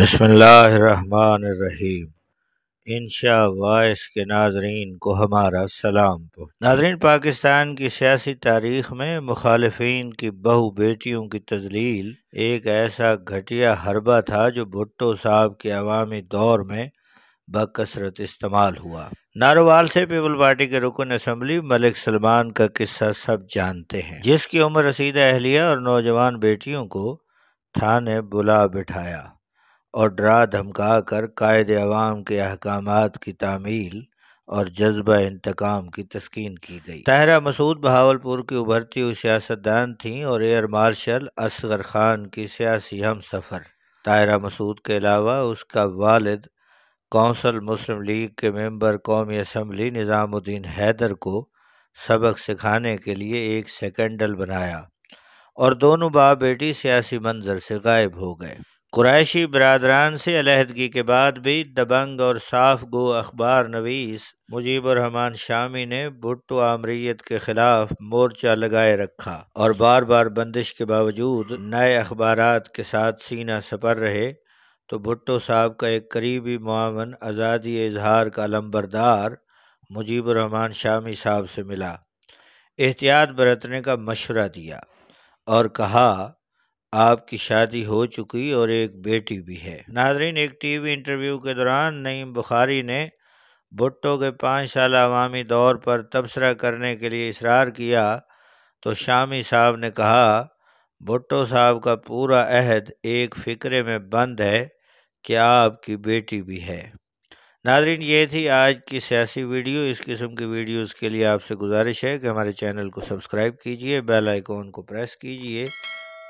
बसमीम इन वाइस के नाजरीन को हमारा सलाम पो नाजरीन पाकिस्तान की सियासी तारीख में मुखालफन की बहु बेटियों की तजलील एक ऐसा घटिया हरबा था जो भुट्टो साहब के अवामी दौर में बकसरत इस्तेमाल हुआ नारोवाल से पीपल पार्टी के रुकन असम्बली मलिक सलमान का किस्सा सब जानते हैं जिसकी उम्र रसीदा अहलिया और नौजवान बेटियों को थाने बुला बिठाया और डरा धमका कर कायद अवाम के अहकाम की तामील और जज्बा इंतकाम की तस्किन की गई तहरा मसूद बहावलपुर की उभरती हुई सियासतदान थीं और एयर मार्शल असगर खान की सियासी हम सफ़र ताहरा मसूद के अलावा उसका वालद कौंसल मुस्लिम लीग के मेम्बर कौमी असम्बली निज़ामुद्दीन हैदर को सबक सिखाने के लिए एक सेकेंडल बनाया और दोनों बाप बेटी सियासी मंजर से गायब हो गए कुरैशी बरदरान से अलहदगी के बाद भी दबंग और साफ गो अखबार नवीस मुजीबरहमान शामी ने भुट्टो आमरीत के खिलाफ मोर्चा लगाए रखा और बार बार बंदिश के बावजूद नए अखबार के साथ सीना सपर रहे तो भुट्टो साहब का एक करीबी मामन आज़ादी इजहार का लम्बरदार मुजीबरहमान शामी साहब से मिला एहतियात बरतने का मशवरा दिया और कहा आपकी शादी हो चुकी और एक बेटी भी है नाजरीन एक टीवी इंटरव्यू के दौरान नईम बुखारी ने भुट्टो के पाँच साल अवामी दौर पर तबसरा करने के लिए इसरार किया तो शामी साहब ने कहा भुट्टो साहब का पूरा अहद एक फ़िक्रे में बंद है कि आपकी बेटी भी है नाजरीन ये थी आज की सियासी वीडियो इस किस्म की वीडियोस के लिए आपसे गुजारिश है कि हमारे चैनल को सब्सक्राइब कीजिए बेल आइकॉन को प्रेस कीजिए